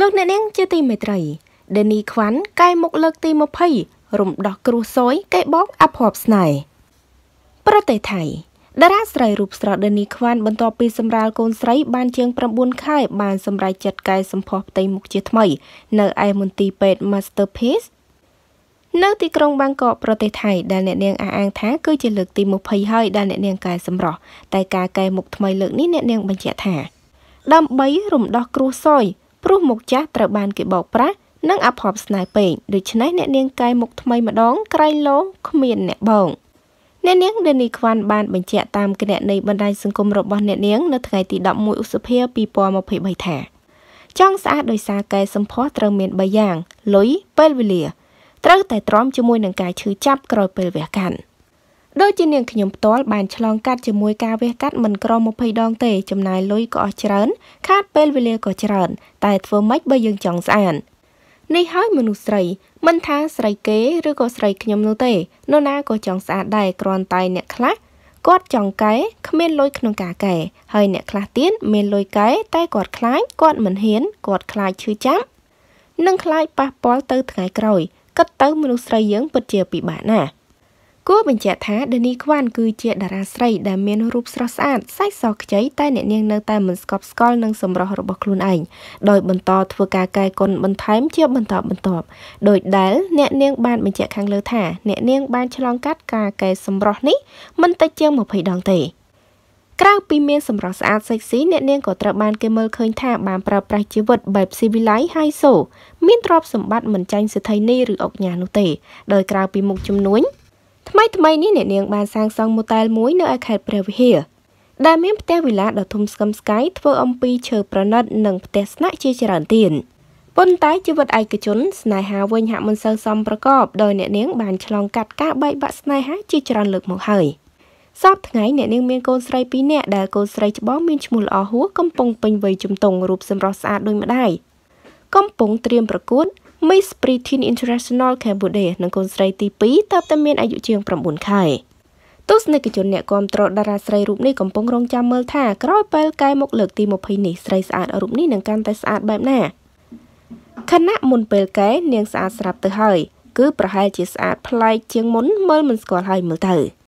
លោកអ្នកនាងជាទីមេត្រី Denny Kwan កែមុខលើកទី20រំដោះគ្រោះសួយគេបោកអភ័ព្វស្នេហ៍ប្រទេសថៃតារាស្រីរូបស្រស់ដេនីខ្វានបន្ទាប់ពីសម្រាលកូនស្រី បាន ជាង9ខែបានសម្រេចចិត្តកែសម្ផស្សផ្ទៃមុខជាថ្មី នៅឯមន្ទីរពេទ្យ Masterpiece នៅទីក្រុងបាងកកប្រទេសថៃដែលអ្នកនាងអះអាងថា គឺជាលើកទី20ហើយដែលអ្នកនាងកែសម្រស់តែការកែមុខថ្មីលើកនេះអ្នកនាងបញ្ជាក់ថា ដើម្បីរំដោះគ្រោះសោយព្រោះមុខចាស់ត្រូវបានគេបោកប្រាស់និងអភ័ព្វស្នេហ៍ពេកដូច្នេះអ្នកនាងកែមុខថ្មីម្ដងក្រែងលោគ្មានអ្នកបងអ្នកនាងដេនីខ្វាន់បានបញ្ជាក់តាមគណនីបណ្ដាញសង្គមរបស់អ្នកនាងនៅថ្ងៃទី11ឧសភា2023ថាចង់ស្អាតដោយសារកែសម្ផស្សត្រូវមាន3យ៉ាងលុយពេលវេលា ត្រូវតែទ្រាំជាមួយ នឹងការឈឺចាប់ក្រោយពេលវះកាន់។ដូចជានាងខ្ញុំផ្ទាល់បានឆ្លងកាត់ជាមួយការវះកាត់មិនក្រ20ដងទេ ចំណាយលុយក៏អស់ច្រើនខាតពេលវេលាក៏ច្រើនតែធ្វើម៉េចបើយើងចង់ស្អាតនេះហើយមនុស្សស្រីមិនថាស្រីគេឬក៏ស្រីខ្ញុំនោះទេនរណាក៏ចង់ស្អាតដែរគ្រាន់តែអ្នកខ្លះគាត់ចង់កែគ្មានលុយក្នុងការកែហើយអ្នកខ្លះទៀតមានលុយកែតែគាត់ខ្លាចគាត់មិនហ៊ានគាត់ខ្លាចឈឺចាប់និងខ្លាចប៉ះពាល់ទៅថ្ងៃក្រោយគិតទៅមនុស្សស្រីយើងពិតជាពិបាកណាស់គួរបញ្ជាក់ថាដេនីខ្វាន់គឺជា តារាស្រីដែលមានរូបស្រស់ស្អាតសាច់សខ្ចីតែអ្នកនាងនៅតែមិនស្កប់ស្កល់នឹងសម្រស់របស់ខ្លួនឯងដោយបន្តធ្វើការកែគុណបន្ថែមជាបន្តបន្ទាប់ដោយដែលអ្នកនាង បានបញ្ជាក់ខាងលើថាអ្នកនាងបានឆ្លងកាត់ការកែសម្រស់នេះមិនតិចជាង20ដងទេ ក្រៅពីមានសម្រស់ស្អាតសិចស៊ីអ្នកនាងក៏ត្រូវបានគេមើលឃើញថាបានប្រើប្រាស់ជីវិតបែបស៊ីវិល័យហើយសូមានទ្រព្យសម្បត្តិមិនចាញ់សេដ្ឋីនីឬអុកញ៉ានោះទេដោយក្រៅពីមុខជំនួញថ្មីថ្មីនេះអ្នកនាងបានសាងសង់ម៉ូតែលមួយនៅឯខេត្តព្រះវិហារដែលមានផ្ទះវិឡាដ៏ធំស្កឹមស្កៃធ្វើអំពីឈើប្រណិតនិងផ្ទះស្នាក់ជាច្រើនទៀតប៉ុន្តែជីវិតឯកជនស្នេហាវិញហាក់មិនសូវសមប្រកបដោយអ្នកនាងបានឆ្លងកាត់ការបែកបាក់ស្នេហាជាច្រើនលើកមកហើយសពថ្ងៃអ្នកនាងមានកូនស្រី2នាក់ដែលកូនស្រីច្បងមានឈ្មោះល្អហួសកំពុងពេញវ័យជំទង់រូបសម្រស់ស្អាតដូចម្ដាយកំពុងត្រៀមប្រកួត Miss Britain International Cambodia និងកូនស្រីទី2តើបតែមានអាយុជាង9ខែទស្សនិកជនអ្នកគាំទ្រតារាស្រីរូបនេះកំពុងរង់ចាំមើលថាក្រោយពេលកែមកលើកទី20នេះស្រីស្អាតរូបនេះនឹងកាន់តែស្អាតបែបណាខណៈមុនពេលកែនាងស្អាតស្រាប់ទៅហើយ គឺប្រហែលជាស្អាតប្លែកជាងមុនមើលមិនស្គាល់ហើយមើលទៅ